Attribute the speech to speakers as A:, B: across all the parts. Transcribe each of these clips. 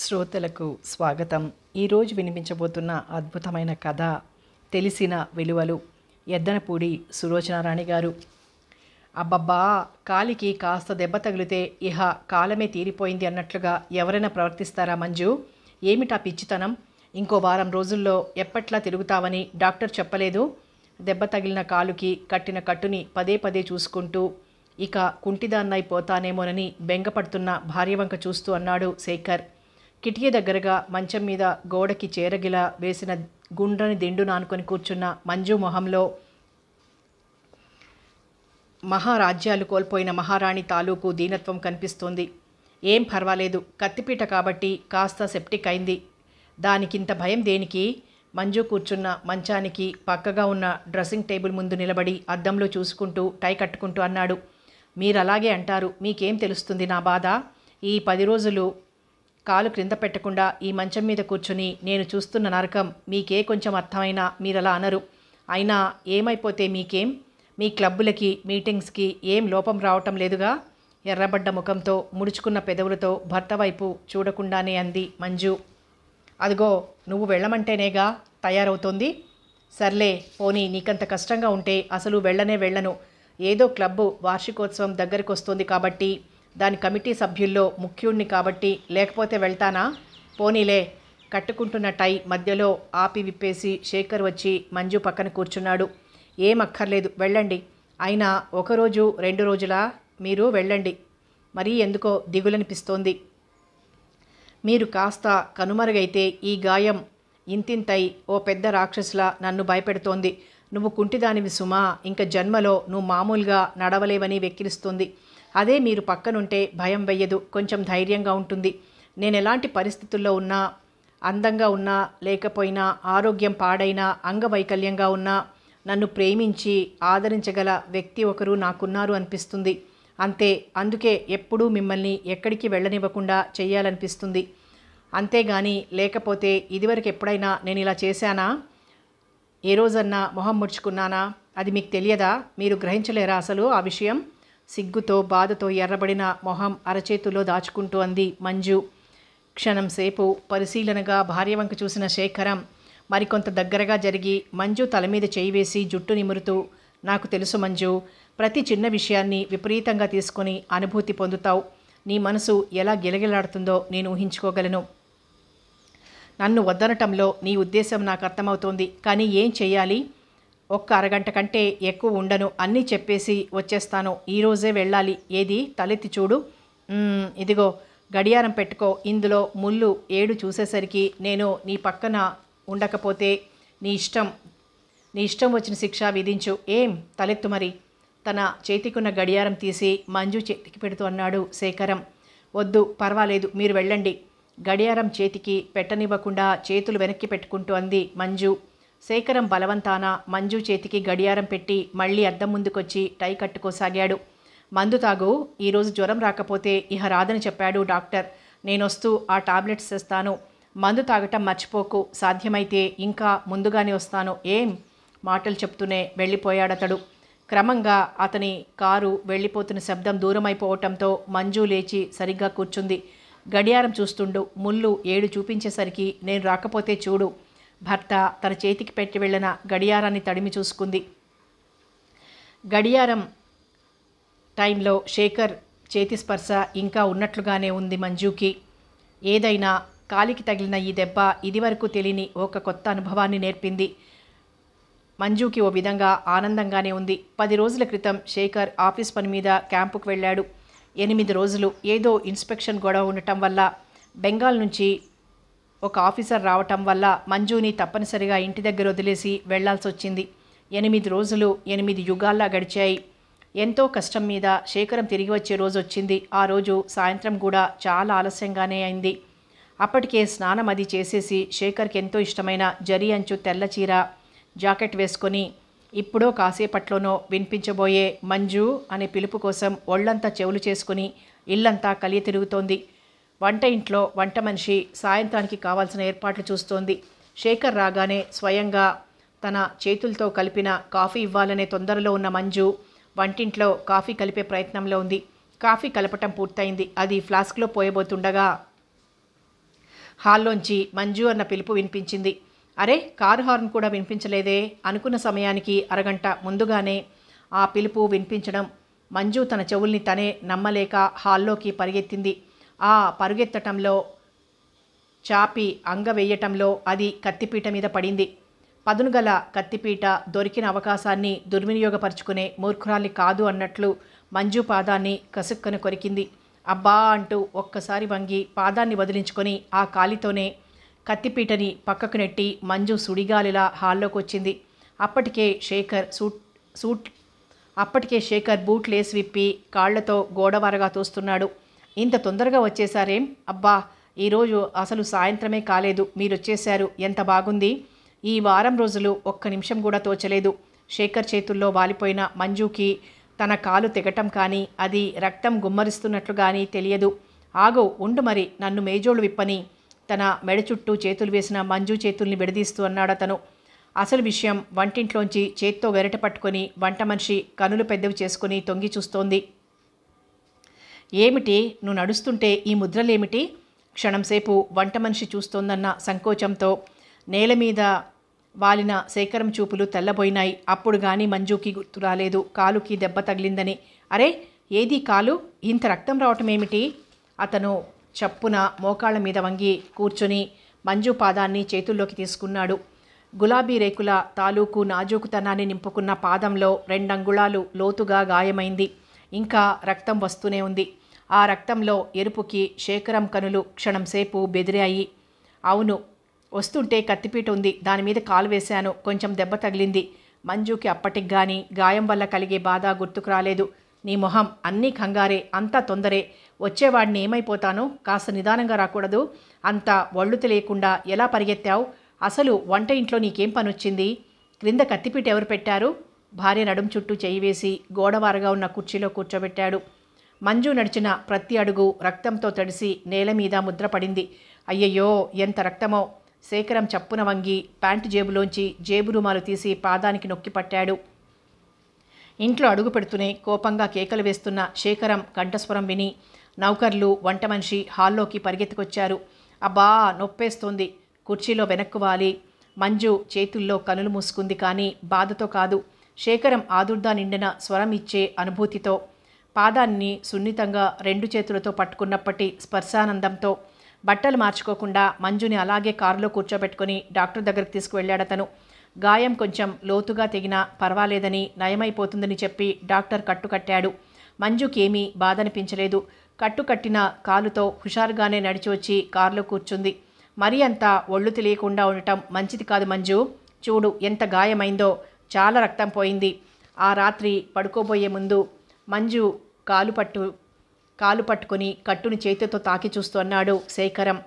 A: శ్రోతలకు స్వాగతం ఈరోజు వినిపించబోతున్న అద్భుతమైన కథ తెలిసిన విలువలు ఎద్దనపూడి సులోచనారాణి గారు అబ్బబ్బా కాలికి కాస్త దెబ్బ తగిలితే ఇహ కాలమే తీరిపోయింది అన్నట్లుగా ఎవరైనా ప్రవర్తిస్తారా మంజు ఏమిటా పిచ్చితనం ఇంకో వారం రోజుల్లో ఎప్పట్లా తిరుగుతావని డాక్టర్ చెప్పలేదు దెబ్బ తగిలిన కాలుకి కట్టిన కట్టుని పదే పదే చూసుకుంటూ ఇక కుంటిదాన్నైపోతానేమోనని బెంగపడుతున్న భార్యవంక చూస్తూ అన్నాడు శేఖర్ కిటికీ దగ్గరగా మంచం మీద గోడకి చేరగిలా వేసిన గుండ్రని దిండు నానుకొని కూర్చున్న మంజు మొహంలో మహారాజ్యాలు కోల్పోయిన మహారాణి తాలూకు దీనత్వం కనిపిస్తోంది ఏం పర్వాలేదు కత్తిపీట కాబట్టి కాస్త సెప్టిక్ అయింది దానికింత భయం దేనికి మంజు కూర్చున్న మంచానికి పక్కగా ఉన్న డ్రెస్సింగ్ టేబుల్ ముందు నిలబడి అద్దంలో చూసుకుంటూ టై కట్టుకుంటూ అన్నాడు మీరు అలాగే అంటారు మీకేం తెలుస్తుంది నా బాధ ఈ పది రోజులు కాలు క్రింద పెట్టకుండా ఈ మంచం మీద కూర్చుని నేను చూస్తున్న నరకం మీకే కొంచెం అర్థమైనా మీరలా అనరు అయినా ఏమైపోతే మీకేం మీ క్లబ్బులకి మీటింగ్స్కి ఏం లోపం రావటం లేదుగా ఎర్రబడ్డ ముఖంతో ముడుచుకున్న పెదవులతో భర్త వైపు చూడకుండానే అంది మంజు అదిగో నువ్వు వెళ్ళమంటేనేగా తయారవుతోంది సర్లే పోనీ నీకంత కష్టంగా ఉంటే అసలు వెళ్ళనే వెళ్ళను ఏదో క్లబ్బు వార్షికోత్సవం దగ్గరికి వస్తుంది కాబట్టి దాని కమిటీ సభ్యుల్లో ముఖ్యుణ్ణి కాబట్టి లేకపోతే వెళ్తానా పోనీలే కట్టుకుంటున్న టై మధ్యలో ఆపి విప్పేసి శేఖర్ వచ్చి మంజు పక్కన కూర్చున్నాడు ఏం అక్కర్లేదు వెళ్ళండి అయినా ఒకరోజు రెండు రోజులా మీరు వెళ్ళండి మరీ ఎందుకో దిగులనిపిస్తోంది మీరు కాస్త కనుమరుగైతే ఈ గాయం ఇంతింతై ఓ పెద్ద రాక్షసులా నన్ను భయపెడుతోంది నువ్వు కుంటిదానివి సుమా ఇంక జన్మలో నువ్వు మామూలుగా నడవలేవని వెక్కిరిస్తుంది అదే మీరు పక్కనుంటే భయం వెయ్యదు కొంచెం ధైర్యంగా ఉంటుంది నేను ఎలాంటి పరిస్థితుల్లో ఉన్నా అందంగా ఉన్నా లేకపోయినా ఆరోగ్యం పాడైనా అంగవైకల్యంగా ఉన్నా నన్ను ప్రేమించి ఆదరించగల వ్యక్తి ఒకరు నాకున్నారు అనిపిస్తుంది అంతే అందుకే ఎప్పుడూ మిమ్మల్ని ఎక్కడికి వెళ్ళనివ్వకుండా చేయాలనిపిస్తుంది అంతేగాని లేకపోతే ఇదివరకు ఎప్పుడైనా నేను ఇలా చేశానా ఏ రోజన్నా మొహం ముడుచుకున్నానా అది మీకు తెలియదా మీరు గ్రహించలేరా అసలు ఆ విషయం సిగ్గుతో బాధతో ఎర్రబడిన మొహం అరచేతుల్లో దాచుకుంటూ అంది మంజు క్షణం సేపు పరిశీలనగా భార్య వంక చూసిన శేఖరం మరికొంత దగ్గరగా జరిగి మంజు తల మీద చేయి వేసి జుట్టు నిమురుతూ నాకు తెలుసు మంజు ప్రతి చిన్న విషయాన్ని విపరీతంగా తీసుకొని అనుభూతి పొందుతావు నీ మనసు ఎలా గిలగిలాడుతుందో నేను ఊహించుకోగలను నన్ను వద్దనటంలో నీ ఉద్దేశం నాకు అర్థమవుతోంది కానీ ఏం చేయాలి ఒక్క అరగంట కంటే ఎక్కువ ఉండను అన్నీ చెప్పేసి వచ్చేస్తాను ఈరోజే వెళ్ళాలి ఏది తలెత్తి చూడు ఇదిగో గడియారం పెట్టుకో ఇందులో ముళ్ళు ఏడు చూసేసరికి నేను నీ పక్కన ఉండకపోతే నీ ఇష్టం నీ ఇష్టం వచ్చిన శిక్ష విధించు ఏం తలెత్తు మరి తన చేతికున్న గడియారం తీసి మంజు చేతికి పెడుతూ అన్నాడు శేఖరం వద్దు పర్వాలేదు మీరు వెళ్ళండి గడియారం చేతికి పెట్టనివ్వకుండా చేతులు వెనక్కి పెట్టుకుంటూ అంది మంజు శేఖరం బలవంతాన మంజు చేతికి గడియారం పెట్టి మళ్ళీ అద్దం ముందుకొచ్చి టై కట్టుకోసాగాడు మందు తాగు ఈరోజు జ్వరం రాకపోతే ఇహ రాదని చెప్పాడు డాక్టర్ నేనొస్తూ ఆ టాబ్లెట్స్ ఇస్తాను మందు తాగటం మర్చిపోకు సాధ్యమైతే ఇంకా ముందుగానే వస్తాను ఏం మాటలు చెప్తూనే వెళ్ళిపోయాడతడు క్రమంగా అతని కారు వెళ్ళిపోతున్న శబ్దం దూరమైపోవటంతో మంజు లేచి సరిగ్గా కూర్చుంది గడియారం చూస్తుండు ముళ్ళు ఏడు చూపించేసరికి నేను రాకపోతే చూడు భర్త తన చేతికి పెట్టి వెళ్ళిన గడియారాన్ని తడిమి చూసుకుంది గడియారం టైంలో శేఖర్ చేతి స్పర్శ ఇంకా ఉన్నట్లుగానే ఉంది మంజుకి ఏదైనా కాలికి తగిలిన ఈ దెబ్బ ఇదివరకు తెలియని ఒక కొత్త అనుభవాన్ని నేర్పింది మంజుకి ఓ విధంగా ఆనందంగానే ఉంది పది రోజుల క్రితం శేఖర్ ఆఫీస్ పని మీద క్యాంపుకు వెళ్ళాడు ఎనిమిది రోజులు ఏదో ఇన్స్పెక్షన్ గొడవ ఉండటం వల్ల బెంగాల్ నుంచి ఒక ఆఫీసర్ రావటం వల్ల మంజుని తప్పనిసరిగా ఇంటి దగ్గర వదిలేసి వెళ్లాల్సి వచ్చింది ఎనిమిది రోజులు ఎనిమిది యుగాల్లా గడిచాయి ఎంతో కష్టం మీద శేఖరం తిరిగి వచ్చే రోజు వచ్చింది ఆ రోజు సాయంత్రం కూడా చాలా ఆలస్యంగానే అయింది అప్పటికే స్నానం అది చేసేసి శేఖర్కి ఎంతో ఇష్టమైన జరి అంచు తెల్ల చీర జాకెట్ వేసుకొని ఇప్పుడో కాసేపట్లోనో వినిపించబోయే మంజు అనే పిలుపు కోసం ఒళ్ళంతా చెవులు చేసుకుని ఇల్లంతా కలియ తిరుగుతోంది వంట ఇంట్లో వంట మనిషి సాయంత్రానికి కావాల్సిన ఏర్పాట్లు చూస్తోంది శేఖర్ రాగానే స్వయంగా తన చేతులతో కలిపిన కాఫీ ఇవ్వాలనే తొందరలో ఉన్న మంజు వంటింట్లో కాఫీ కలిపే ప్రయత్నంలో ఉంది కాఫీ కలపటం పూర్తయింది అది ఫ్లాస్క్లో పోయబోతుండగా హాల్లోంచి మంజు అన్న పిలుపు వినిపించింది అరే కారు హార్న్ కూడా వినిపించలేదే అనుకున్న సమయానికి అరగంట ముందుగానే ఆ పిలుపు వినిపించడం మంజు తన చెవుల్ని తనే నమ్మలేక హాల్లోకి పరిగెత్తింది ఆ పరుగెత్తటంలో చాపి అంగవేయటంలో అది కత్తిపీట మీద పడింది పదునుగల కత్తిపీట దొరికిన అవకాశాన్ని దుర్వినియోగపరుచుకునే మూర్ఖురాలి కాదు అన్నట్లు మంజు పాదాన్ని కసుక్కను కొరికింది అబ్బా అంటూ ఒక్కసారి వంగి పాదాన్ని వదిలించుకొని ఆ కాలితోనే కత్తిపీటని పక్కకు నెట్టి మంజు సుడిగాలిలా హాల్లోకి వచ్చింది అప్పటికే శేఖర్ సూట్ సూట్ అప్పటికే శేఖర్ బూట్లేసి విప్పి కాళ్లతో గోడవారగా తోస్తున్నాడు ఇంత తొందరగా వచ్చేసారేం అబ్బా ఈరోజు అసలు సాయంత్రమే కాలేదు మీరొచ్చేశారు ఎంత బాగుంది ఈ వారం రోజులు ఒక్క నిమిషం కూడా తోచలేదు శేఖర్ చేతుల్లో వాలిపోయిన మంజుకి తన కాలు తెగటం కానీ అది రక్తం గుమ్మరిస్తున్నట్లు కానీ తెలియదు ఆగో ఉండు మరి నన్ను మేజోళ్ళు విప్పని తన మెడ చుట్టూ చేతులు వేసిన మంజు చేతుల్ని విడదీస్తూ అన్నాడు అసలు విషయం వంటింట్లోంచి చేత్తో వెరట పట్టుకొని వంట మనిషి కనులు పెద్దవి చేసుకుని తొంగి చూస్తోంది ఏమిటి నువ్వు నడుస్తుంటే ఈ ముద్రలేమిటి క్షణంసేపు వంట మనిషి చూస్తోందన్న సంకోచంతో నేల మీద వాలిన సేకరం చూపులు తెల్లబోయినాయి అప్పుడు గాని మంజుకి గుర్తు రాలేదు కాలుకి దెబ్బ తగిలిందని అరే ఏది కాలు ఇంత రక్తం రావటం ఏమిటి అతను చప్పున మోకాళ్ళ మీద వంగి కూర్చొని మంజు పాదాన్ని చేతుల్లోకి తీసుకున్నాడు గులాబీ రేకుల తాలూకు నాజూకుతనాన్ని నింపుకున్న పాదంలో రెండంగుళాలు లోతుగా గాయమైంది ఇంకా రక్తం వస్తూనే ఉంది ఆ రక్తంలో ఎరుపుకి శేఖరం కనులు క్షణంసేపు బెదిరాయి అవును వస్తుంటే కత్తిపీట ఉంది దానిమీద కాలు వేశాను కొంచెం దెబ్బ తగిలింది మంజుకి అప్పటికి గాని గాయం వల్ల కలిగే బాధ గుర్తుకు రాలేదు నీ మొహం అన్నీ కంగారే అంతా తొందరే వచ్చేవాడిని ఏమైపోతాను కాస్త నిదానంగా రాకూడదు అంత ఒళ్ళు తెలియకుండా ఎలా పరిగెత్తావు అసలు వంట ఇంట్లో నీకేం పనొచ్చింది క్రింద కత్తిపీట ఎవరు పెట్టారు భార్య నడుం చుట్టూ చేయి వేసి గోడవారగా ఉన్న కుర్చీలో కూర్చోబెట్టాడు మంజు నడిచిన ప్రతి అడుగు రక్తంతో తడిసి నేల మీద ముద్రపడింది అయ్యయ్యో ఎంత రక్తమో శేఖరం చప్పున వంగి ప్యాంటు జేబులోంచి జేబు రుమాలు తీసి పాదానికి నొక్కి పట్టాడు ఇంట్లో అడుగు పెడుతూనే కోపంగా కేకలు వేస్తున్న శేఖరం కంఠస్వరం విని నౌకర్లు వంట మనిషి హాల్లోకి పరిగెత్తుకొచ్చారు అబ్బా నొప్పేస్తోంది కుర్చీలో వెనక్కువాలి మంజు చేతుల్లో కనులు మూసుకుంది కానీ బాధతో కాదు శేఖరం ఆదుర్దా నిండిన స్వరం ఇచ్చే అనుభూతితో పాదాన్ని సున్నితంగా రెండు చేతులతో పట్టుకున్నప్పటి స్పర్శానందంతో బట్టలు మార్చుకోకుండా మంజుని అలాగే కారులో కూర్చోబెట్టుకుని డాక్టర్ దగ్గరికి తీసుకువెళ్ళాడతను గాయం కొంచెం లోతుగా తెగినా పర్వాలేదని నయమైపోతుందని చెప్పి డాక్టర్ కట్టుకట్టాడు మంజుకేమీ బాధనిపించలేదు కట్టుకట్టిన కాలుతో హుషారుగానే నడిచి వచ్చి కారులో కూర్చుంది మరీ అంత ఒళ్ళు తెలియకుండా ఉండటం మంచిది కాదు మంజు చూడు ఎంత గాయమైందో చాలా రక్తం పోయింది ఆ రాత్రి పడుకోబోయే ముందు మంజు కాలు పట్టు కాలు పట్టుకుని కట్టును చేతితో తాకి చూస్తూ అన్నాడు శేఖరం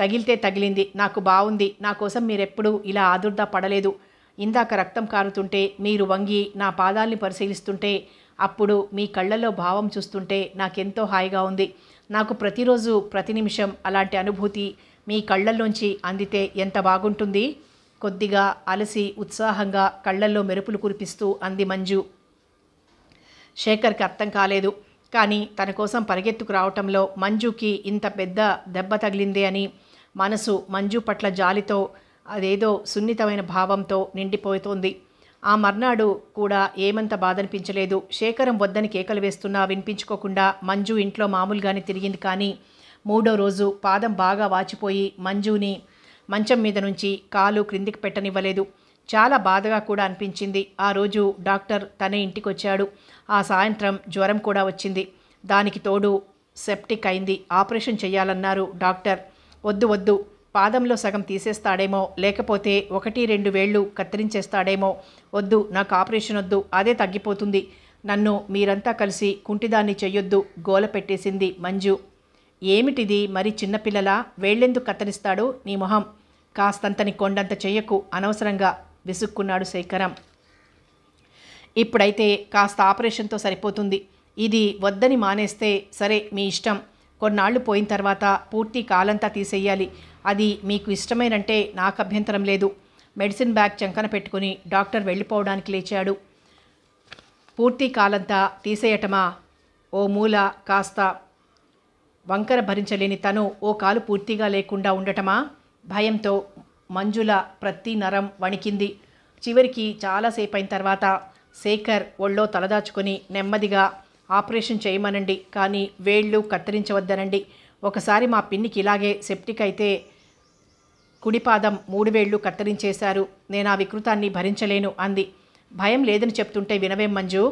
A: తగిలితే తగిలింది నాకు బాగుంది నా కోసం మీరెప్పుడూ ఇలా ఆదుర్దా పడలేదు ఇందాక రక్తం కారుతుంటే మీరు వంగి నా పాదాల్ని పరిశీలిస్తుంటే అప్పుడు మీ కళ్ళల్లో భావం చూస్తుంటే నాకెంతో హాయిగా ఉంది నాకు ప్రతిరోజు ప్రతి నిమిషం అలాంటి అనుభూతి మీ కళ్ళల్లోంచి అందితే ఎంత బాగుంటుంది కొద్దిగా అలసి ఉత్సాహంగా కళ్ళల్లో మెరుపులు కురిపిస్తూ అంది మంజు శేఖర్కి అర్థం కాలేదు కానీ తన కోసం పరిగెత్తుకు రావటంలో మంజుకి ఇంత పెద్ద దెబ్బ తగిలింది అని మనసు మంజు పట్ల జాలితో అదేదో సున్నితమైన భావంతో నిండిపోతోంది ఆ మర్నాడు కూడా ఏమంత బాధనిపించలేదు శేఖరం వద్దని కేకలు వేస్తున్నా వినిపించుకోకుండా మంజు ఇంట్లో మామూలుగానే తిరిగింది కానీ మూడో రోజు పాదం బాగా వాచిపోయి మంజుని మంచం మీద నుంచి కాలు క్రిందికి పెట్టనివ్వలేదు చాలా బాధగా కూడా అనిపించింది ఆ రోజు డాక్టర్ తనే ఇంటికొచ్చాడు ఆ సాయంత్రం జ్వరం కూడా వచ్చింది దానికి తోడు సెప్టిక్ అయింది ఆపరేషన్ చేయాలన్నారు డాక్టర్ వద్దు వద్దు పాదంలో సగం తీసేస్తాడేమో లేకపోతే ఒకటి రెండు వేళ్ళు కత్తిరించేస్తాడేమో వద్దు నాకు ఆపరేషన్ వద్దు అదే తగ్గిపోతుంది నన్ను మీరంతా కలిసి కుంటిదాన్ని చెయ్యొద్దు గోల పెట్టేసింది మంజు ఏమిటిది మరి చిన్నపిల్లలా వేళ్ళెందుకు కత్తిరిస్తాడు నీ మొహం కాస్తంతని కొండంత చెయ్యకు అనవసరంగా విసుక్కున్నాడు శేఖరం ఇప్పుడైతే కాస్త ఆపరేషన్తో సరిపోతుంది ఇది వద్దని మానేస్తే సరే మీ ఇష్టం కొన్నాళ్ళు పోయిన తర్వాత పూర్తి కాలంతా తీసేయాలి అది మీకు ఇష్టమేనంటే నాకు అభ్యంతరం లేదు మెడిసిన్ బ్యాగ్ చంకన పెట్టుకుని డాక్టర్ వెళ్ళిపోవడానికి లేచాడు పూర్తి కాలంతా తీసేయటమా ఓ మూల కాస్త వంకర భరించలేని తను ఓ కాలు పూర్తిగా లేకుండా ఉండటమా భయంతో మంజుల ప్రతి నరం వణికింది చివరికి చాలాసేపు అయిన తర్వాత శేఖర్ ఒళ్ళో తలదాచుకొని నెమ్మదిగా ఆపరేషన్ చేయమనండి కానీ వేళ్ళు కత్తిరించవద్దనండి ఒకసారి మా పిన్నికి ఇలాగే సెప్టిక్ అయితే కుడిపాదం మూడు వేళ్ళు కత్తిరించేశారు నేను ఆ వికృతాన్ని భరించలేను అంది భయం లేదని చెప్తుంటే వినవేం మంజు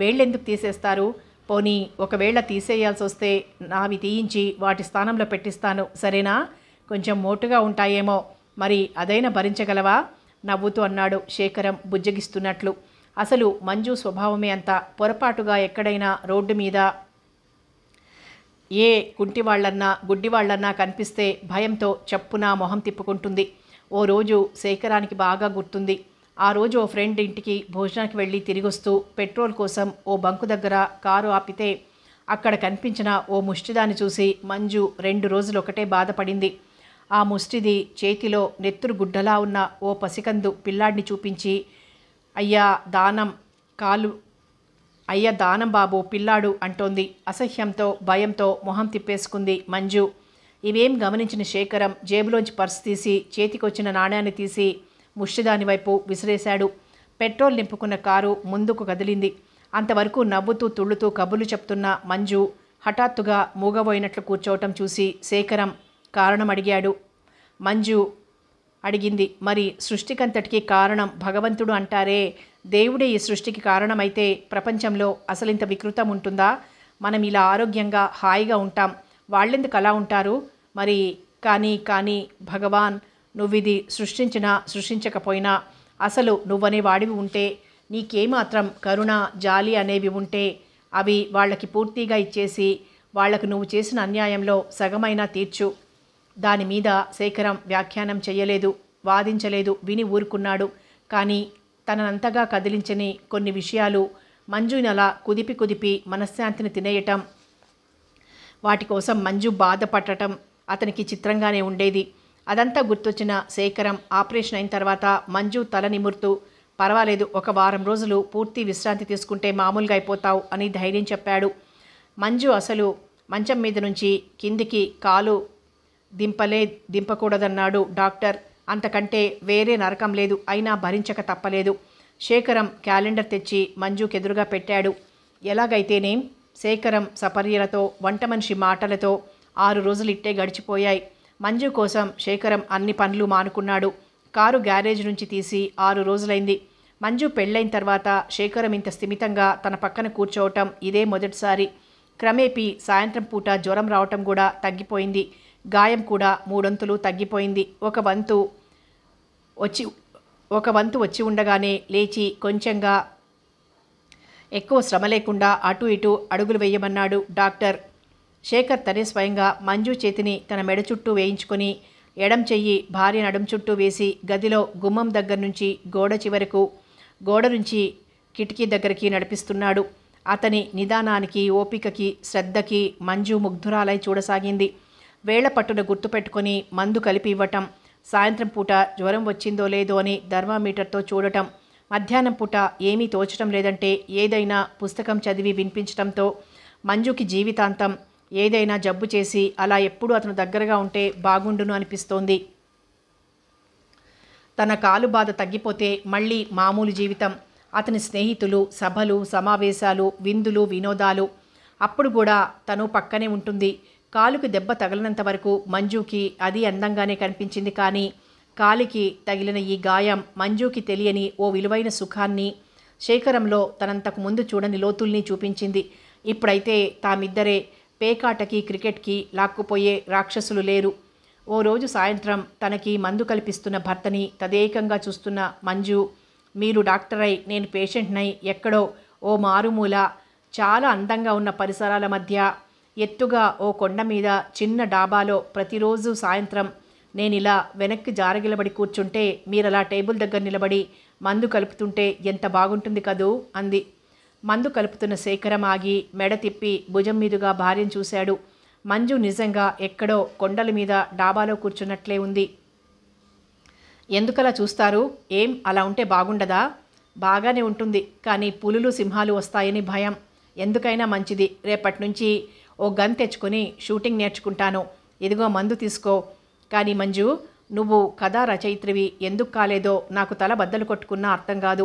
A: వేళ్ళెందుకు తీసేస్తారు పోనీ ఒకవేళ తీసేయాల్సి వస్తే నావి తీయించి వాటి స్థానంలో పెట్టిస్తాను సరేనా కొంచెం మోటుగా ఉంటాయేమో మరి అదైనా భరించగలవా నవ్వుతూ అన్నాడు శేఖరం బుజ్జగిస్తున్నట్లు అసలు మంజు స్వభావమే అంత పొరపాటుగా ఎక్కడైనా రోడ్డు మీద ఏ కుంటివాళ్లన్నా గుడ్డివాళ్లన్నా కనిపిస్తే భయంతో చప్పున మొహం తిప్పుకుంటుంది ఓ రోజు శేఖరానికి బాగా గుర్తుంది ఆ రోజు ఓ ఫ్రెండ్ ఇంటికి భోజనానికి వెళ్ళి తిరిగొస్తూ పెట్రోల్ కోసం ఓ బంకు దగ్గర కారు ఆపితే అక్కడ కనిపించిన ఓ ముష్టిదాన్ని చూసి మంజు రెండు రోజులు ఒకటే బాధపడింది ఆ ముష్టిది చేతిలో నెత్తురు గుడ్డలా ఉన్న ఓ పసికందు పిల్లాడిని చూపించి అయ్యా దానం కాలు అయ్య దానం బాబు పిల్లాడు అంటోంది అసహ్యంతో భయంతో మొహం తిప్పేసుకుంది మంజు ఇవేం గమనించిన శేఖరం జేబులోంచి పర్స్ తీసి చేతికొచ్చిన నాణ్యాన్ని తీసి ముష్టిదాని వైపు విసిరేశాడు పెట్రోల్ నింపుకున్న కారు ముందుకు కదిలింది అంతవరకు నవ్వుతూ తుళ్ళుతూ కబుర్లు చెప్తున్న మంజు హఠాత్తుగా మూగబోయినట్లు కూర్చోవటం చూసి శేఖరం కారణం అడిగాడు మంజు అడిగింది మరి సృష్టికంతటికి కారణం భగవంతుడు అంటారే దేవుడే ఈ సృష్టికి కారణమైతే ప్రపంచంలో అసలు ఇంత వికృతం ఉంటుందా మనం ఇలా ఆరోగ్యంగా హాయిగా ఉంటాం వాళ్ళెందుకు అలా ఉంటారు మరి కానీ కానీ భగవాన్ నువ్విది సృష్టించినా సృష్టించకపోయినా అసలు నువ్వనే వాడివి ఉంటే నీకేమాత్రం కరుణ జాలి అనేవి ఉంటే అవి వాళ్ళకి పూర్తిగా ఇచ్చేసి వాళ్లకు నువ్వు చేసిన అన్యాయంలో సగమైనా తీర్చు దాని మీద శేఖరం వ్యాఖ్యానం చేయలేదు వాదించలేదు విని ఊరుకున్నాడు కానీ తననంతగా కదిలించని కొన్ని విషయాలు మంజునలా కుదిపి కుదిపి మనశ్శాంతిని తినేయటం వాటి కోసం మంజు బాధపడటం అతనికి చిత్రంగానే ఉండేది అదంతా గుర్తొచ్చిన శేఖరం ఆపరేషన్ అయిన తర్వాత మంజు తల నిమురుతూ పర్వాలేదు ఒక వారం రోజులు పూర్తి విశ్రాంతి తీసుకుంటే మామూలుగా అయిపోతావు అని ధైర్యం చెప్పాడు మంజు అసలు మంచం మీద నుంచి కిందికి కాలు దింపలే దింపకూడదన్నాడు డాక్టర్ అంతకంటే వేరే నరకం లేదు అయినా భరించక తప్పలేదు శేఖరం క్యాలెండర్ తెచ్చి మంజుకెదురుగా పెట్టాడు ఎలాగైతేనేం శేఖరం సపర్యలతో వంట మనిషి మాటలతో ఆరు రోజులు ఇట్టే గడిచిపోయాయి మంజు కోసం శేఖరం అన్ని పనులు మానుకున్నాడు కారు గ్యారేజ్ నుంచి తీసి ఆరు రోజులైంది మంజు పెళ్ళైన తర్వాత శేఖరం ఇంత స్థిమితంగా తన పక్కన కూర్చోవటం ఇదే మొదటిసారి క్రమేపీ సాయంత్రం పూట జ్వరం రావటం కూడా తగ్గిపోయింది గాయం కూడా మూడొంతులు తగ్గిపోయింది ఒక వంతు వచ్చి ఒక వంతు వచ్చి ఉండగానే లేచి కొంచెంగా ఎక్కువ శ్రమ లేకుండా అటు ఇటు అడుగులు వేయమన్నాడు డాక్టర్ శేఖర్ తనే స్వయంగా మంజు చేతిని తన మెడ చుట్టూ వేయించుకొని ఎడం చెయ్యి భార్య నడుం చుట్టూ వేసి గదిలో గుమ్మం దగ్గర నుంచి గోడ చివరకు గోడ నుంచి కిటికీ దగ్గరికి నడిపిస్తున్నాడు అతని నిదానానికి ఓపికకి శ్రద్ధకి మంజు ముగ్ధురాలై చూడసాగింది వేళ్ల పట్టున గుర్తుపెట్టుకొని మందు కలిపి ఇవ్వటం సాయంత్రం పూట జ్వరం వచ్చిందో లేదో అని థర్మామీటర్తో చూడటం మధ్యాహ్నం పూట ఏమీ తోచడం లేదంటే ఏదైనా పుస్తకం చదివి వినిపించటంతో మంజుకి జీవితాంతం ఏదైనా జబ్బు చేసి అలా ఎప్పుడూ అతను దగ్గరగా ఉంటే బాగుండును అనిపిస్తోంది తన కాలు బాధ తగ్గిపోతే మళ్ళీ మామూలు జీవితం అతని స్నేహితులు సభలు సమావేశాలు విందులు వినోదాలు అప్పుడు కూడా తను పక్కనే ఉంటుంది కాలుకి దెబ్బ తగిలినంత వరకు మంజుకి అది అందంగానే కనిపించింది కానీ కాలికి తగిలిన ఈ గాయం మంజుకి తెలియని ఓ విలువైన సుఖాన్ని శేఖరంలో తనంతకు ముందు చూడని లోతుల్ని చూపించింది ఇప్పుడైతే తామిద్దరే పేకాటకి క్రికెట్కి లాక్కుపోయే రాక్షసులు లేరు ఓ రోజు సాయంత్రం తనకి మందు కల్పిస్తున్న భర్తని తదేకంగా చూస్తున్న మంజు మీరు డాక్టర్ అయి నేను పేషెంట్నై ఎక్కడో ఓ మారుమూల చాలా అందంగా ఉన్న పరిసరాల మధ్య ఎత్తుగా ఓ కొండ మీద చిన్న డాబాలో ప్రతిరోజు సాయంత్రం నేను ఇలా వెనక్కి జారగిలబడి కూర్చుంటే మీరలా టేబుల్ దగ్గర నిలబడి మందు కలుపుతుంటే ఎంత బాగుంటుంది కదూ అంది మందు కలుపుతున్న శేఖరం ఆగి మెడ తిప్పి భుజం మీదుగా భార్యను చూశాడు మంజు నిజంగా ఎక్కడో కొండల మీద డాబాలో కూర్చున్నట్లే ఉంది ఎందుకలా చూస్తారు ఏం అలా ఉంటే బాగుండదా బాగానే ఉంటుంది కానీ పులులు సింహాలు వస్తాయని భయం ఎందుకైనా మంచిది రేపటి నుంచి ఓ గన్ తెచ్చుకొని షూటింగ్ నేర్చుకుంటాను ఇదిగో మందు తీసుకో కానీ మంజు నువ్వు కథా రచయిత్రివి ఎందుకు కాలేదో నాకు తల బద్దలు కొట్టుకున్నా అర్థం కాదు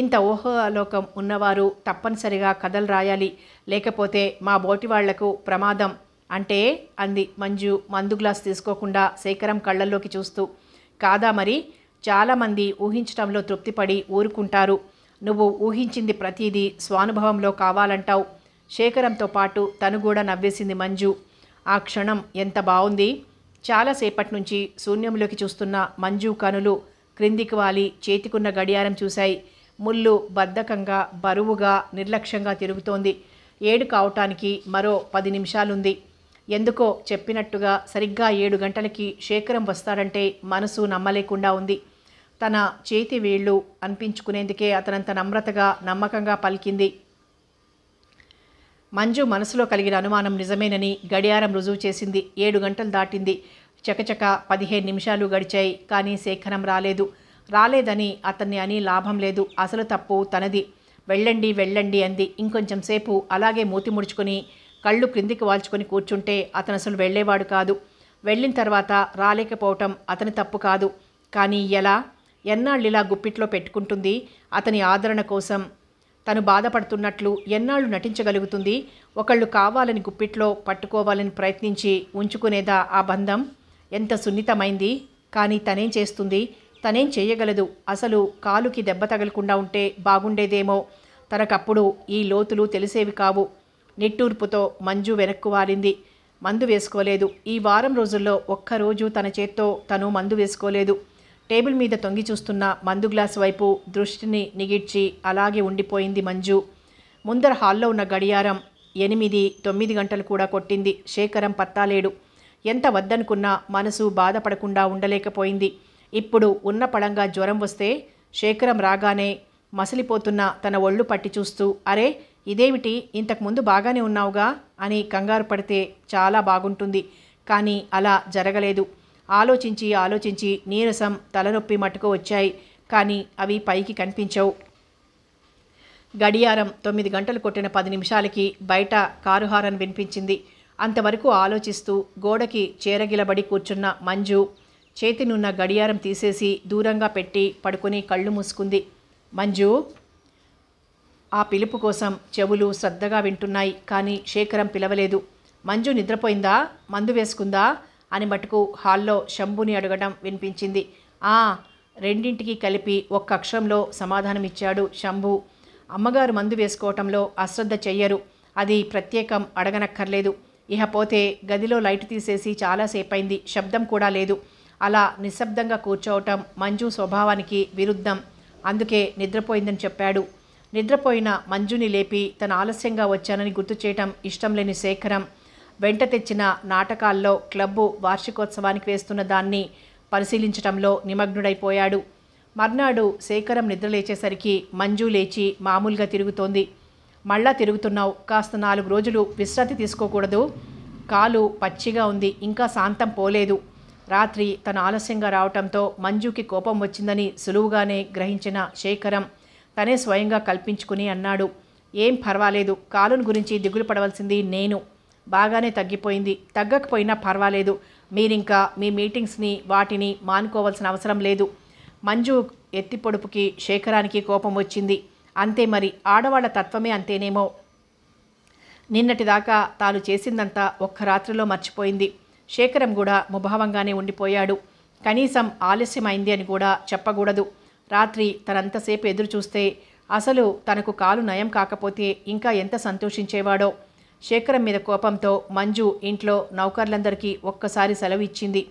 A: ఇంత ఊహలోకం ఉన్నవారు తప్పనిసరిగా కథలు రాయాలి లేకపోతే మా బోటి వాళ్లకు ప్రమాదం అంటే అంది మంజు మందు గ్లాస్ తీసుకోకుండా శేఖరం కళ్ళల్లోకి చూస్తూ కాదా మరి చాలామంది ఊహించడంలో తృప్తిపడి ఊరుకుంటారు నువ్వు ఊహించింది ప్రతీది స్వానుభవంలో కావాలంటావు శేఖరంతో పాటు తను కూడా నవ్వేసింది మంజు ఆ క్షణం ఎంత బాగుంది చాలాసేపటి నుంచి శూన్యంలోకి చూస్తున్న మంజు కనులు క్రిందికి వాలి చేతికున్న గడియారం చూశాయి ముళ్ళు బద్ధకంగా బరువుగా నిర్లక్ష్యంగా తిరుగుతోంది ఏడు కావటానికి మరో పది నిమిషాలుంది ఎందుకో చెప్పినట్టుగా సరిగ్గా ఏడు గంటలకి శేఖరం వస్తాడంటే మనసు నమ్మలేకుండా ఉంది తన చేతి వేళ్ళు అనిపించుకునేందుకే అతనంత నమ్రతగా నమ్మకంగా పలికింది మంజు మనసులో కలిగిన అనుమానం నిజమేనని గడియారం రుజువు చేసింది ఏడు గంటలు దాటింది చకచక పదిహేను నిమిషాలు గడిచాయి కానీ శేఖరం రాలేదు రాలేదని అతన్ని అని లాభం లేదు అసలు తప్పు తనది వెళ్ళండి వెళ్ళండి అంది ఇంకొంచెం సేపు అలాగే మూతి ముడుచుకొని కళ్ళు క్రిందికి వాల్చుకొని కూర్చుంటే అతను అసలు వెళ్ళేవాడు కాదు వెళ్ళిన తర్వాత రాలేకపోవటం అతని తప్పు కాదు కానీ ఎలా ఎన్నాళ్ళు ఇలా గుప్పిట్లో పెట్టుకుంటుంది అతని ఆదరణ కోసం తను బాధపడుతున్నట్లు ఎన్నాళ్ళు నటించగలుగుతుంది ఒకళ్ళు కావాలని గుప్పిట్లో పట్టుకోవాలని ప్రయత్నించి ఉంచుకునేదా ఆ బంధం ఎంత సున్నితమైంది కానీ తనేం చేస్తుంది తనేం చేయగలదు అసలు కాలుకి దెబ్బ తగలకుండా ఉంటే బాగుండేదేమో తనకప్పుడు ఈ లోతులు తెలిసేవి కావు నిట్టూర్పుతో మంజు వెనక్కు వాలింది మందు వేసుకోలేదు ఈ వారం రోజుల్లో ఒక్కరోజు తన చేత్తో తను మందు వేసుకోలేదు టేబుల్ మీద తొంగి చూస్తున్న మందు గ్లాస్ వైపు దృష్టిని నిగిడ్చి అలాగే ఉండిపోయింది మంజు ముందర హాల్లో ఉన్న గడియారం ఎనిమిది తొమ్మిది గంటలు కూడా కొట్టింది శేఖరం పత్తాలేడు ఎంత వద్దనుకున్నా మనసు బాధపడకుండా ఉండలేకపోయింది ఇప్పుడు ఉన్న పడంగా జ్వరం వస్తే శేఖరం రాగానే మసిలిపోతున్న తన ఒళ్ళు పట్టి చూస్తూ అరే ఇదేమిటి ఇంతకుముందు బాగానే ఉన్నావుగా అని కంగారు పడితే చాలా బాగుంటుంది కానీ అలా జరగలేదు ఆలోచించి ఆలోచించి నీరసం తలనొప్పి మట్టుకు వచ్చాయి కానీ అవి పైకి కనిపించవు గడియారం తొమ్మిది గంటలు కొట్టిన పది నిమిషాలకి బయట కారు హారన్ వినిపించింది అంతవరకు ఆలోచిస్తూ గోడకి చేరగిలబడి కూర్చున్న మంజు చేతినున్న గడియారం తీసేసి దూరంగా పెట్టి పడుకుని కళ్ళు మూసుకుంది మంజు ఆ పిలుపు కోసం చెవులు శ్రద్ధగా వింటున్నాయి కానీ శేఖరం పిలవలేదు మంజు నిద్రపోయిందా మందు వేసుకుందా అని మటుకు హాల్లో శంభుని అడగడం వినిపించింది ఆ రెండింటికి కలిపి ఒక్క అక్షరంలో సమాధానమిచ్చాడు శంభు అమ్మగారు మందు వేసుకోవటంలో అశ్రద్ధ చెయ్యరు అది ప్రత్యేకం అడగనక్కర్లేదు ఇకపోతే గదిలో లైట్ తీసేసి చాలాసేపైంది శబ్దం కూడా లేదు అలా నిశ్శబ్దంగా కూర్చోవటం మంజు స్వభావానికి విరుద్ధం అందుకే నిద్రపోయిందని చెప్పాడు నిద్రపోయిన మంజుని లేపి తను ఆలస్యంగా వచ్చానని గుర్తు చేయటం ఇష్టం లేని శేఖరం వెంట తెచ్చిన నాటకాల్లో క్లబ్బు వార్షికోత్సవానికి వేస్తున్న దాన్ని పరిశీలించటంలో నిమగ్నుడైపోయాడు మర్నాడు శేఖరం నిద్రలేచేసరికి మంజు లేచి మామూలుగా తిరుగుతోంది మళ్ళా తిరుగుతున్నావు కాస్త నాలుగు రోజులు విశ్రాంతి తీసుకోకూడదు కాలు పచ్చిగా ఉంది ఇంకా శాంతం పోలేదు రాత్రి తను ఆలస్యంగా రావటంతో మంజుకి కోపం వచ్చిందని సులువుగానే గ్రహించిన శేఖరం తనే స్వయంగా కల్పించుకుని అన్నాడు ఏం పర్వాలేదు కాలును గురించి దిగులు పడవలసింది నేను బాగానే తగ్గిపోయింది తగ్గకపోయినా పర్వాలేదు మీరింకా మీ మీటింగ్స్ని వాటిని మానుకోవాల్సిన అవసరం లేదు మంజు ఎత్తి పొడుపుకి శేఖరానికి కోపం వచ్చింది అంతే మరి ఆడవాళ్ల తత్వమే అంతేనేమో నిన్నటిదాకా తాను చేసిందంతా ఒక్క రాత్రిలో మర్చిపోయింది శేఖరం కూడా ముభావంగానే ఉండిపోయాడు కనీసం ఆలస్యమైంది అని కూడా చెప్పకూడదు రాత్రి తనంతసేపు ఎదురు చూస్తే అసలు తనకు కాలు నయం కాకపోతే ఇంకా ఎంత సంతోషించేవాడో శేఖరం మీద కోపంతో మంజు ఇంట్లో నౌకర్లందరికీ ఒక్కసారి సెలవు ఇచ్చింది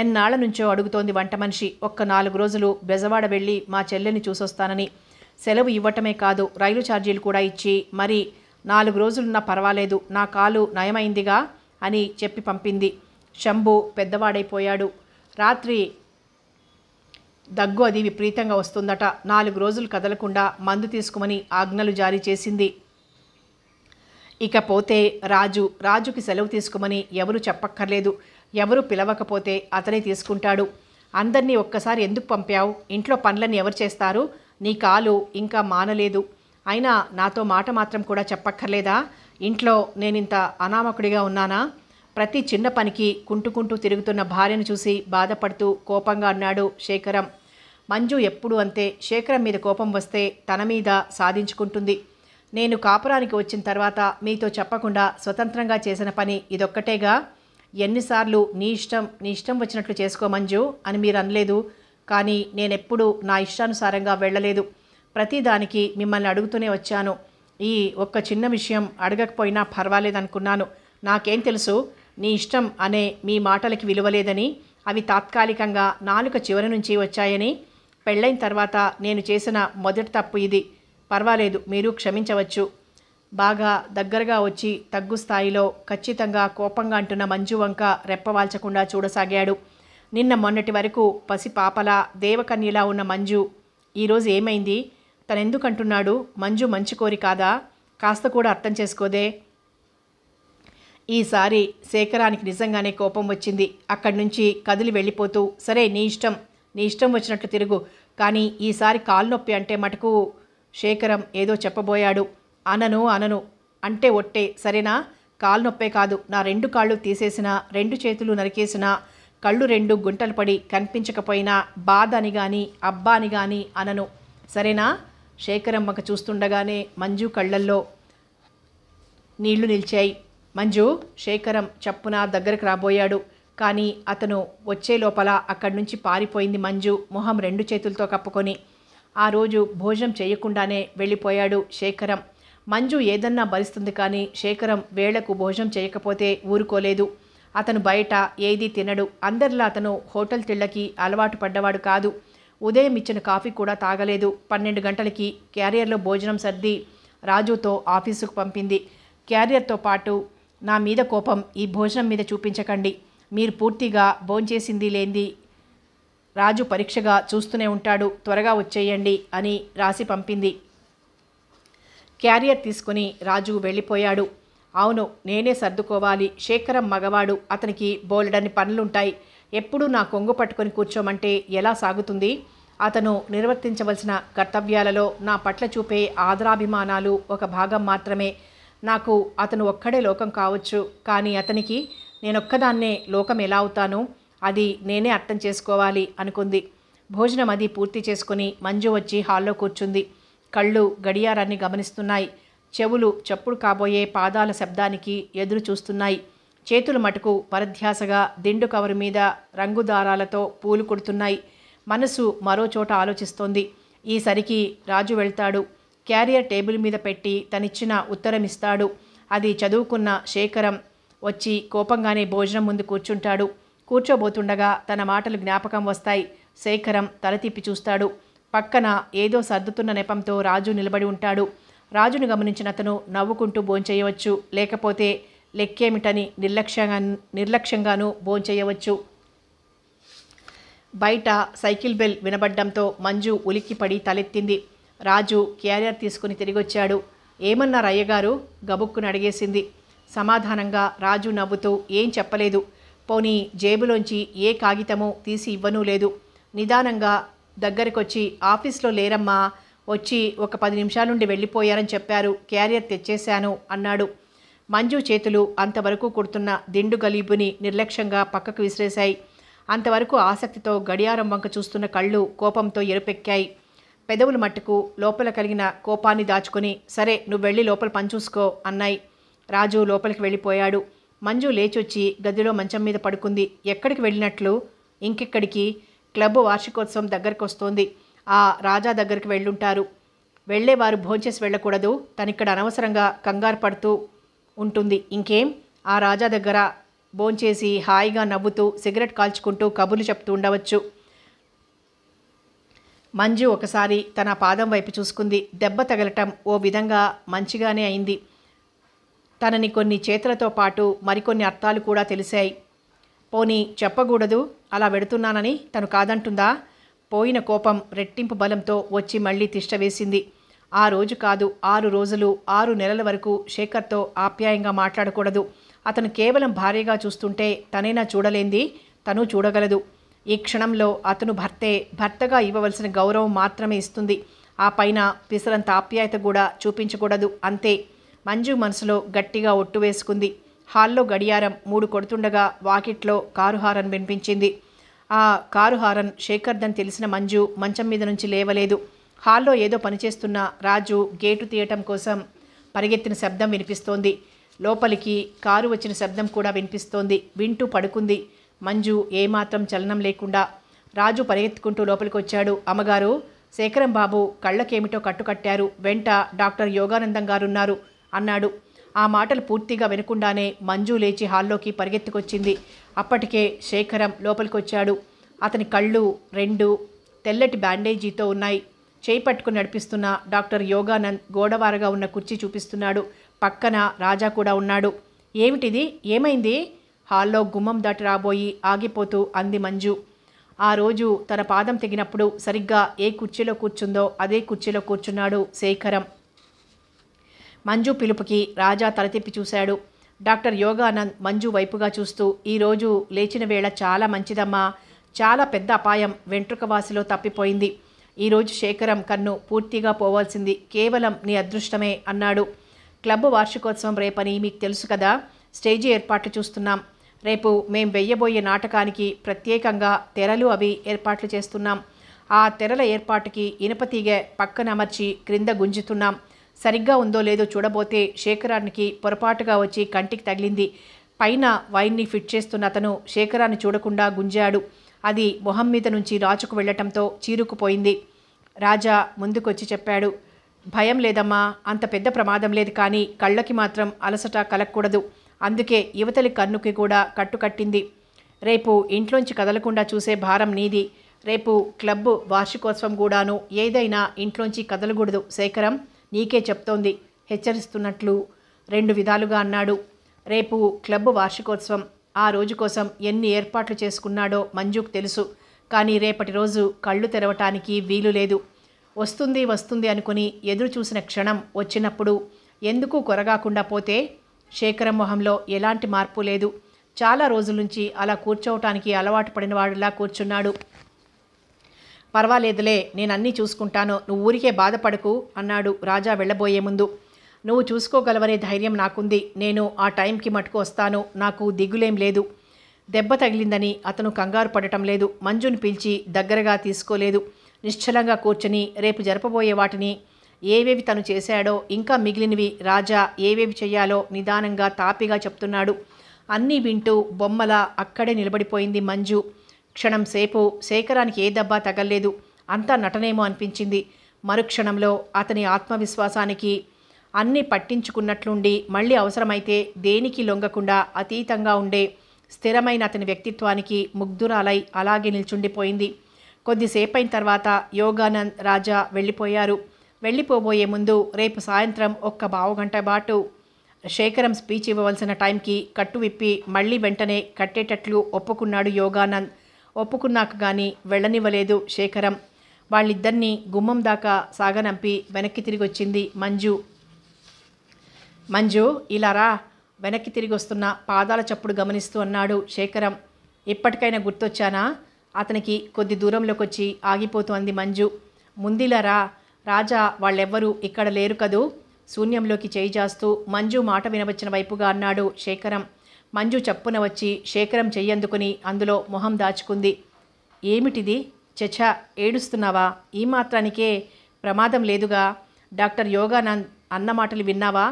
A: ఎన్నాళ్ల నుంచో అడుగుతోంది వంట మనిషి ఒక్క నాలుగు రోజులు బెజవాడ వెళ్ళి మా చెల్లెని చూసొస్తానని సెలవు ఇవ్వటమే కాదు రైలు ఛార్జీలు కూడా ఇచ్చి మరి నాలుగు రోజులున్నా పర్వాలేదు నా కాలు నయమైందిగా అని చెప్పి పంపింది శంభు పెద్దవాడైపోయాడు రాత్రి దగ్గు అది విపరీతంగా వస్తుందట నాలుగు రోజులు కదలకుండా మందు తీసుకుమని ఆజ్ఞలు జారీ చేసింది ఇకపోతే రాజు రాజుకి సెలవు తీసుకోమని ఎవరు చెప్పక్కర్లేదు ఎవరు పిలవకపోతే అతనే తీసుకుంటాడు అందరినీ ఒక్కసారి ఎందుకు పంపావు ఇంట్లో పనులని ఎవరు చేస్తారు నీ కాలు ఇంకా మానలేదు అయినా నాతో మాట మాత్రం కూడా చెప్పక్కర్లేదా ఇంట్లో నేనింత అనామకుడిగా ఉన్నానా ప్రతి చిన్న పనికి కుంటుకుంటూ తిరుగుతున్న భార్యను చూసి బాధపడుతూ కోపంగా అన్నాడు శేఖరం మంజు ఎప్పుడు అంతే శేఖరం మీద కోపం వస్తే తన మీద సాధించుకుంటుంది నేను కాపురానికి వచ్చిన తర్వాత మీతో చెప్పకుండా స్వతంత్రంగా చేసిన పని ఇదొక్కటేగా ఎన్నిసార్లు నీ ఇష్టం నీ ఇష్టం వచ్చినట్లు చేసుకోమంజు అని మీరు అనలేదు కానీ నేనెప్పుడు నా ఇష్టానుసారంగా వెళ్ళలేదు ప్రతిదానికి మిమ్మల్ని అడుగుతూనే వచ్చాను ఈ ఒక్క చిన్న విషయం అడగకపోయినా పర్వాలేదనుకున్నాను నాకేం తెలుసు నీ ఇష్టం అనే మీ మాటలకి విలువలేదని అవి తాత్కాలికంగా నాలుక చివరి నుంచి వచ్చాయని పెళ్ళైన తర్వాత నేను చేసిన మొదటి తప్పు ఇది పర్వాలేదు మీరు క్షమించవచ్చు బాగా దగ్గరగా వచ్చి తగ్గు స్థాయిలో ఖచ్చితంగా కోపంగా అంటున్న మంజు వంక రెప్పవాల్చకుండా చూడసాగాడు నిన్న మొన్నటి వరకు పసిపాపలా దేవకన్యలా ఉన్న మంజు ఈరోజు ఏమైంది తనెందుకంటున్నాడు మంజు మంచి కోరి కాదా కాస్త కూడా అర్థం చేసుకోదే ఈసారి శేఖరానికి నిజంగానే కోపం వచ్చింది అక్కడి నుంచి కదిలి వెళ్ళిపోతూ సరే నీ ఇష్టం నీ ఇష్టం వచ్చినట్లు తిరుగు కానీ ఈసారి కాలు నొప్పి అంటే మటుకు శేఖరం ఏదో చెప్పబోయాడు అనను అనను అంటే ఒట్టే సరేనా కాలు నొప్పే కాదు నా రెండు కాళ్ళు తీసేసినా రెండు చేతులు నరికేసినా కళ్ళు రెండు గుంటలు పడి కనిపించకపోయినా బాధ అని కానీ అబ్బా అని కానీ అనను సరేనా మాకు చూస్తుండగానే మంజు కళ్ళల్లో నీళ్లు నిలిచాయి మంజు శేఖరం చప్పున దగ్గరకు రాబోయాడు కానీ అతను వచ్చే లోపల అక్కడి నుంచి పారిపోయింది మంజు మొహం రెండు చేతులతో కప్పుకొని ఆ రోజు భోజనం చేయకుండానే వెళ్ళిపోయాడు శేఖరం మంజు ఏదన్నా భరిస్తుంది కానీ శేఖరం వేళకు భోజనం చేయకపోతే ఊరుకోలేదు అతను బయట ఏదీ తినడు అందరిలా అతను హోటల్ తిళ్ళకి అలవాటు పడ్డవాడు కాదు ఉదయం ఇచ్చిన కాఫీ కూడా తాగలేదు పన్నెండు గంటలకి క్యారియర్లో భోజనం సర్ది రాజుతో ఆఫీసుకు పంపింది క్యారియర్తో పాటు నా మీద కోపం ఈ భోజనం మీద చూపించకండి మీరు పూర్తిగా భోంచేసింది లేంది రాజు పరీక్షగా చూస్తూనే ఉంటాడు త్వరగా వచ్చేయండి అని రాసి పంపింది క్యారియర్ తీసుకుని రాజు వెళ్ళిపోయాడు అవును నేనే సర్దుకోవాలి శేఖరం మగవాడు అతనికి బోలెడన్ని పనులుంటాయి ఎప్పుడూ నా కొంగు పట్టుకొని కూర్చోమంటే ఎలా సాగుతుంది అతను నిర్వర్తించవలసిన కర్తవ్యాలలో నా పట్ల చూపే ఆదరాభిమానాలు ఒక భాగం మాత్రమే నాకు అతను ఒక్కడే లోకం కావచ్చు కానీ అతనికి నేనొక్కదాన్నే లోకం ఎలా అవుతాను అది నేనే అర్థం చేసుకోవాలి అనుకుంది భోజనం అది పూర్తి చేసుకుని మంజు వచ్చి హాల్లో కూర్చుంది కళ్ళు గడియారాన్ని గమనిస్తున్నాయి చెవులు చప్పుడు కాబోయే పాదాల శబ్దానికి ఎదురు చూస్తున్నాయి చేతులు మటుకు పరధ్యాసగా దిండు కవరు మీద రంగుదారాలతో పూలు కుడుతున్నాయి మనసు మరో చోట ఆలోచిస్తోంది ఈసరికి రాజు వెళ్తాడు క్యారియర్ టేబుల్ మీద పెట్టి తనిచ్చిన ఉత్తరం ఇస్తాడు అది చదువుకున్న శేఖరం వచ్చి కోపంగానే భోజనం ముందు కూర్చుంటాడు కూర్చోబోతుండగా తన మాటలు జ్ఞాపకం వస్తాయి శేఖరం తల తిప్పి చూస్తాడు పక్కన ఏదో సర్దుతున్న నెపంతో రాజు నిలబడి ఉంటాడు రాజును గమనించిన అతను నవ్వుకుంటూ భోంచేయవచ్చు లేకపోతే లెక్కేమిటని నిర్లక్ష్యంగా నిర్లక్ష్యంగానూ భోంచేయవచ్చు బయట సైకిల్ బెల్ వినబడ్డంతో మంజు ఉలిక్కిపడి తలెత్తింది రాజు క్యారియర్ తీసుకుని తిరిగొచ్చాడు ఏమన్నారు అయ్యగారు గబుక్కును అడిగేసింది సమాధానంగా రాజు నవ్వుతూ ఏం చెప్పలేదు పోనీ జేబులోంచి ఏ కాగితమో తీసి ఇవ్వనూ లేదు నిదానంగా దగ్గరకొచ్చి ఆఫీస్లో లేరమ్మా వచ్చి ఒక పది నిమిషాలుండి వెళ్ళిపోయారని చెప్పారు క్యారియర్ తెచ్చేశాను అన్నాడు మంజు చేతులు అంతవరకు కుడుతున్న దిండు గలీబుని నిర్లక్ష్యంగా పక్కకు విసిరేశాయి అంతవరకు ఆసక్తితో గడియారం వంక చూస్తున్న కళ్ళు కోపంతో ఎరుపెక్కాయి పెదవులు మట్టుకు లోపల కలిగిన కోపాన్ని దాచుకుని సరే నువ్వు వెళ్ళి లోపల పనిచూసుకో అన్నాయి రాజు లోపలికి వెళ్ళిపోయాడు మంజు లేచొచ్చి గదిలో మంచం మీద పడుకుంది ఎక్కడికి వెళ్ళినట్లు ఇంకెక్కడికి క్లబ్ వార్షికోత్సవం దగ్గరకు వస్తోంది ఆ రాజా దగ్గరికి వెళ్ళుంటారు వెళ్ళేవారు భోంచేసి వెళ్ళకూడదు తనిక్కడ అనవసరంగా కంగారు పడుతూ ఉంటుంది ఇంకేం ఆ రాజా దగ్గర భోంచేసి హాయిగా నవ్వుతూ సిగరెట్ కాల్చుకుంటూ కబుర్లు చెప్తూ ఉండవచ్చు మంజు ఒకసారి తన పాదం వైపు చూసుకుంది దెబ్బ తగలటం ఓ విధంగా మంచిగానే అయింది తనని కొన్ని చేతులతో పాటు మరికొన్ని అర్థాలు కూడా తెలిసాయి పోనీ చెప్పకూడదు అలా వెడుతున్నానని తను కాదంటుందా పోయిన కోపం రెట్టింపు బలంతో వచ్చి మళ్ళీ తిష్టవేసింది ఆ రోజు కాదు ఆరు రోజులు ఆరు నెలల వరకు శేఖర్తో ఆప్యాయంగా మాట్లాడకూడదు అతను కేవలం భార్యగా చూస్తుంటే తనైనా చూడలేంది తను చూడగలదు ఈ క్షణంలో అతను భర్తే భర్తగా ఇవ్వవలసిన గౌరవం మాత్రమే ఇస్తుంది ఆ పైన పిసరంత ఆప్యాయత కూడా చూపించకూడదు అంతే మంజు మనసులో గట్టిగా ఒట్టు వేసుకుంది హాల్లో గడియారం మూడు కొడుతుండగా వాకిట్లో కారు హారన్ వినిపించింది ఆ కారు హారన్ శేఖర్దని తెలిసిన మంజు మంచం మీద నుంచి లేవలేదు హాల్లో ఏదో పనిచేస్తున్న రాజు గేటు తీయటం కోసం పరిగెత్తిన శబ్దం వినిపిస్తోంది లోపలికి కారు వచ్చిన శబ్దం కూడా వినిపిస్తోంది వింటూ పడుకుంది మంజు ఏమాత్రం చలనం లేకుండా రాజు పరిగెత్తుకుంటూ లోపలికి వచ్చాడు అమ్మగారు శేఖరం బాబు కళ్ళకేమిటో కట్టుకట్టారు వెంట డాక్టర్ యోగానందం గారున్నారు అన్నాడు ఆ మాటలు పూర్తిగా వినకుండానే మంజు లేచి హాల్లోకి పరిగెత్తుకొచ్చింది అప్పటికే శేఖరం లోపలికొచ్చాడు అతని కళ్ళు రెండు తెల్లటి బ్యాండేజీతో ఉన్నాయి చేయి పట్టుకుని నడిపిస్తున్న డాక్టర్ యోగానంద్ గోడవారగా ఉన్న కుర్చీ చూపిస్తున్నాడు పక్కన రాజా కూడా ఉన్నాడు ఏమిటిది ఏమైంది హాల్లో గుమ్మం దాటి రాబోయి ఆగిపోతూ అంది మంజు ఆ రోజు తన పాదం తెగినప్పుడు సరిగ్గా ఏ కుర్చీలో కూర్చుందో అదే కుర్చీలో కూర్చున్నాడు శేఖరం మంజు పిలుపుకి రాజా తలతిప్పి చూశాడు డాక్టర్ యోగానంద్ మంజు వైపుగా చూస్తూ ఈరోజు లేచిన వేళ చాలా మంచిదమ్మా చాలా పెద్ద అపాయం వెంట్రుకవాసిలో తప్పిపోయింది ఈరోజు శేఖరం కన్ను పూర్తిగా పోవాల్సింది కేవలం నీ అదృష్టమే అన్నాడు క్లబ్ వార్షికోత్సవం రేపని మీకు తెలుసు కదా స్టేజీ ఏర్పాట్లు చూస్తున్నాం రేపు మేం వెయ్యబోయే నాటకానికి ప్రత్యేకంగా తెరలు అవి ఏర్పాట్లు చేస్తున్నాం ఆ తెరల ఏర్పాటుకి ఇనుపతీగ పక్కన అమర్చి క్రింద గుంజుతున్నాం సరిగ్గా ఉందో లేదో చూడబోతే శేఖరానికి పొరపాటుగా వచ్చి కంటికి తగిలింది పైన వైన్ని ఫిట్ చేస్తున్న అతను శేఖరాన్ని చూడకుండా గుంజాడు అది మొహం మీద నుంచి రాచుకు వెళ్లటంతో చీరుకుపోయింది రాజా ముందుకొచ్చి చెప్పాడు భయం లేదమ్మా అంత పెద్ద ప్రమాదం లేదు కానీ కళ్ళకి మాత్రం అలసట కలగకూడదు అందుకే యువతలి కన్నుకి కూడా కట్టుకట్టింది రేపు ఇంట్లోంచి కదలకుండా చూసే భారం నీది రేపు క్లబ్ వార్షికోత్సవం కూడాను ఏదైనా ఇంట్లోంచి కదలకూడదు శేఖరం నీకే చెప్తోంది హెచ్చరిస్తున్నట్లు రెండు విధాలుగా అన్నాడు రేపు క్లబ్ వార్షికోత్సవం ఆ రోజు కోసం ఎన్ని ఏర్పాట్లు చేసుకున్నాడో మంజుకు తెలుసు కానీ రేపటి రోజు కళ్ళు తెరవటానికి వీలు లేదు వస్తుంది వస్తుంది అనుకుని ఎదురు చూసిన క్షణం వచ్చినప్పుడు ఎందుకు కొరగాకుండా పోతే శేఖర మొహంలో ఎలాంటి మార్పు లేదు చాలా రోజుల నుంచి అలా కూర్చోవటానికి అలవాటు పడినవాడులా కూర్చున్నాడు పర్వాలేదులే నేను అన్నీ చూసుకుంటాను నువ్వు ఊరికే బాధపడకు అన్నాడు రాజా వెళ్ళబోయే ముందు నువ్వు చూసుకోగలవనే ధైర్యం నాకుంది నేను ఆ టైంకి మటుకు వస్తాను నాకు దిగులేం లేదు దెబ్బ తగిలిందని అతను కంగారు పడటం లేదు మంజుని పిలిచి దగ్గరగా తీసుకోలేదు నిశ్చలంగా కూర్చొని రేపు జరపబోయే వాటిని ఏవేవి తను చేశాడో ఇంకా మిగిలినవి రాజా ఏవేవి చేయాలో నిదానంగా తాపిగా చెప్తున్నాడు అన్నీ వింటూ బొమ్మల అక్కడే నిలబడిపోయింది మంజు క్షణం సేపు శేఖరానికి ఏ దెబ్బ తగల్లేదు అంతా నటనేమో అనిపించింది మరుక్షణంలో అతని ఆత్మవిశ్వాసానికి అన్ని పట్టించుకున్నట్లుండి మళ్ళీ అవసరమైతే దేనికి లొంగకుండా అతీతంగా ఉండే స్థిరమైన అతని వ్యక్తిత్వానికి ముగ్ధురాలై అలాగే నిల్చుండిపోయింది కొద్దిసేపైన తర్వాత యోగానంద్ రాజా వెళ్ళిపోయారు వెళ్ళిపోబోయే ముందు రేపు సాయంత్రం ఒక్క బావుగంట పాటు శేఖరం స్పీచ్ ఇవ్వవలసిన టైంకి కట్టు విప్పి మళ్ళీ వెంటనే కట్టేటట్లు ఒప్పుకున్నాడు యోగానంద్ ఒప్పుకున్నాక కానీ వెళ్ళనివ్వలేదు శేఖరం వాళ్ళిద్దరినీ గుమ్మం దాకా సాగనంపి వెనక్కి తిరిగి వచ్చింది మంజు మంజు ఇలా రా వెనక్కి తిరిగి వస్తున్న పాదాల చప్పుడు గమనిస్తూ అన్నాడు శేఖరం ఇప్పటికైనా గుర్తొచ్చానా అతనికి కొద్ది దూరంలోకి వచ్చి ఆగిపోతోంది మంజు ముందిలరా రాజా వాళ్ళెవ్వరూ ఇక్కడ లేరు కదూ శూన్యంలోకి చేయి మంజు మాట వినవచ్చిన వైపుగా అన్నాడు శేఖరం మంజు చప్పున వచ్చి శేఖరం చెయ్యందుకుని అందులో మొహం దాచుకుంది ఏమిటిది చచ ఏడుస్తున్నావా ఈ మాత్రానికే ప్రమాదం లేదుగా డాక్టర్ యోగానంద్ అన్నమాటలు విన్నావా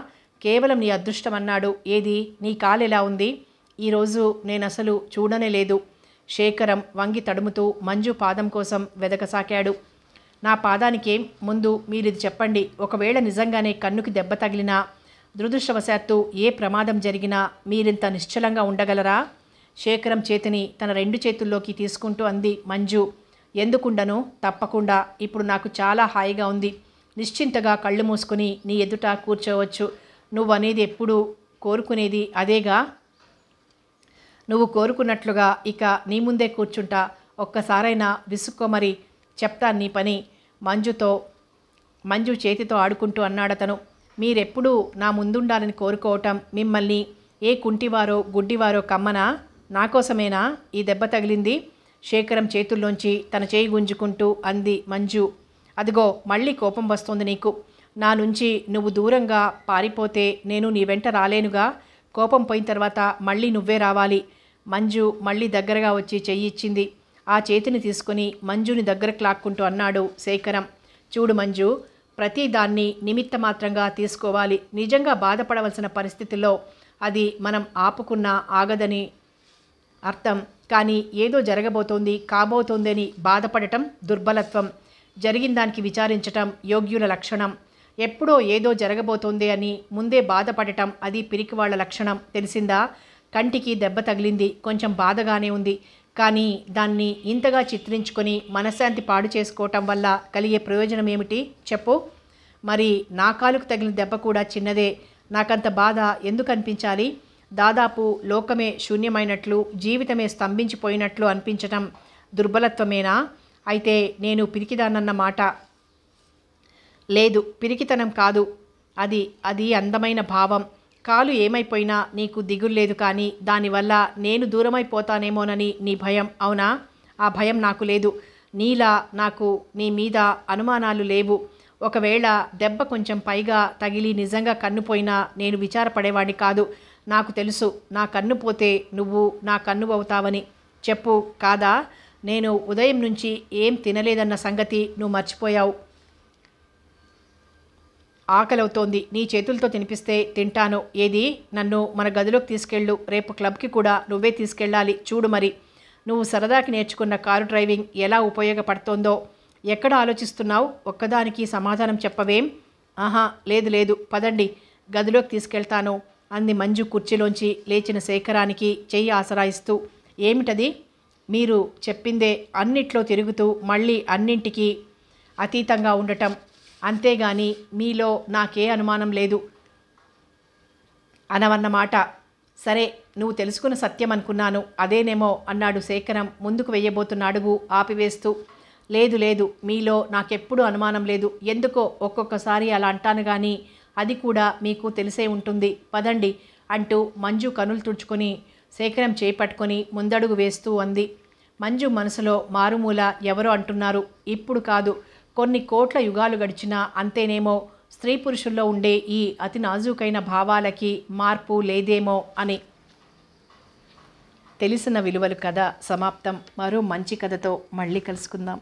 A: కేవలం నీ అదృష్టం అన్నాడు ఏది నీ కాలెలా ఉంది ఈరోజు నేను అసలు చూడనే లేదు శేఖరం వంగి తడుముతూ మంజు పాదం కోసం వెదకసాకాడు నా పాదానికేం ముందు మీరిది చెప్పండి ఒకవేళ నిజంగానే కన్నుకి దెబ్బ తగిలినా దురదృష్టవశాత్తు ఏ ప్రమాదం జరిగినా మీరింత నిశ్చలంగా ఉండగలరా శేఖరం చేతిని తన రెండు చేతుల్లోకి తీసుకుంటూ అంది మంజు ఎందుకుండను తప్పకుండా ఇప్పుడు నాకు చాలా హాయిగా ఉంది నిశ్చింతగా కళ్ళు మూసుకుని నీ ఎదుట కూర్చోవచ్చు నువ్వు అనేది ఎప్పుడు కోరుకునేది అదేగా నువ్వు కోరుకున్నట్లుగా ఇక నీ ముందే కూర్చుంటా ఒక్కసారైనా విసుక్కోమరి చెప్తా నీ పని మంజుతో మంజు చేతితో ఆడుకుంటూ అన్నాడతను మీరెప్పుడూ నా ముందుండాలని కోరుకోవటం మిమ్మల్ని ఏ కుంటివారో గుడ్డివారో కమ్మనా నా కోసమేనా ఈ దెబ్బ తగిలింది శేఖరం చేతుల్లోంచి తన చేయి గుంజుకుంటూ అంది మంజు అదిగో మళ్ళీ కోపం వస్తోంది నీకు నా నుంచి నువ్వు దూరంగా పారిపోతే నేను నీ వెంట రాలేనుగా కోపం పోయిన తర్వాత మళ్ళీ నువ్వే రావాలి మంజు మళ్ళీ దగ్గరగా వచ్చి చెయ్యి ఇచ్చింది ఆ చేతిని తీసుకుని మంజుని దగ్గరకు లాక్కుంటూ అన్నాడు శేఖరం చూడు మంజు ప్రతిదాన్ని నిమిత్తమాత్రంగా తీసుకోవాలి నిజంగా బాధపడవలసిన పరిస్థితిలో అది మనం ఆపుకున్నా ఆగదని అర్థం కానీ ఏదో జరగబోతోంది కాబోతోందని బాధపడటం దుర్బలత్వం జరిగిన దానికి విచారించటం యోగ్యుల లక్షణం ఎప్పుడో ఏదో జరగబోతోంది అని ముందే బాధపడటం అది పిరికివాళ్ల లక్షణం తెలిసిందా కంటికి దెబ్బ తగిలింది కొంచెం బాధగానే ఉంది కానీ దాన్ని ఇంతగా చిత్రించుకొని మనశ్శాంతి పాడు చేసుకోవటం వల్ల కలిగే ప్రయోజనం ఏమిటి చెప్పు మరి నా కాలుకు తగిలిన దెబ్బ కూడా చిన్నదే నాకంత బాధ ఎందుకు అనిపించాలి దాదాపు లోకమే శూన్యమైనట్లు జీవితమే స్తంభించిపోయినట్లు అనిపించటం దుర్బలత్వమేనా అయితే నేను పిరికిదానన్న మాట లేదు పిరికితనం కాదు అది అది అందమైన భావం కాలు ఏమైపోయినా నీకు దిగుల్లేదు కానీ దానివల్ల నేను దూరమైపోతానేమోనని నీ భయం అవునా ఆ భయం నాకు లేదు నీలా నాకు నీ మీద అనుమానాలు లేవు ఒకవేళ దెబ్బ కొంచెం పైగా తగిలి నిజంగా కన్నుపోయినా నేను విచారపడేవాడిని కాదు నాకు తెలుసు నా కన్ను పోతే నువ్వు నా కన్ను అవుతావని చెప్పు కాదా నేను ఉదయం నుంచి ఏం తినలేదన్న సంగతి నువ్వు మర్చిపోయావు ఆకలవుతోంది నీ చేతులతో తినిపిస్తే తింటాను ఏది నన్ను మన గదిలోకి తీసుకెళ్ళు రేపు క్లబ్కి కూడా నువ్వే తీసుకెళ్ళాలి చూడు మరి నువ్వు సరదాకి నేర్చుకున్న కారు డ్రైవింగ్ ఎలా ఉపయోగపడుతోందో ఎక్కడ ఆలోచిస్తున్నావు ఒక్కదానికి సమాధానం చెప్పవేం ఆహా లేదు లేదు పదండి గదిలోకి తీసుకెళ్తాను అంది మంజు కుర్చీలోంచి లేచిన శేఖరానికి చెయ్యి ఆసరాయిస్తూ ఏమిటది మీరు చెప్పిందే అన్నిట్లో తిరుగుతూ మళ్ళీ అన్నింటికి అతీతంగా ఉండటం అంతేగాని మీలో నాకే అనుమానం లేదు అనవన్నమాట సరే నువ్వు తెలుసుకున్న సత్యం అనుకున్నాను అదేనేమో అన్నాడు శేఖరం ముందుకు వెయ్యబోతున్న అడుగు ఆపివేస్తూ లేదు లేదు మీలో నాకెప్పుడు అనుమానం లేదు ఎందుకో ఒక్కొక్కసారి అలా అంటాను కానీ అది కూడా మీకు తెలిసే ఉంటుంది పదండి అంటూ మంజు కనులు తుడుచుకొని శేఖరం చేపట్టుకొని ముందడుగు వేస్తూ అంది మంజు మనసులో మారుమూల ఎవరో అంటున్నారు ఇప్పుడు కాదు కొన్ని కోట్ల యుగాలు గడిచినా అంతేనేమో స్త్రీ పురుషుల్లో ఉండే ఈ అతి నాజూకైన భావాలకి మార్పు లేదేమో అని తెలిసిన విలువలు కథ సమాప్తం మరో మంచి కథతో మళ్ళీ కలుసుకుందాం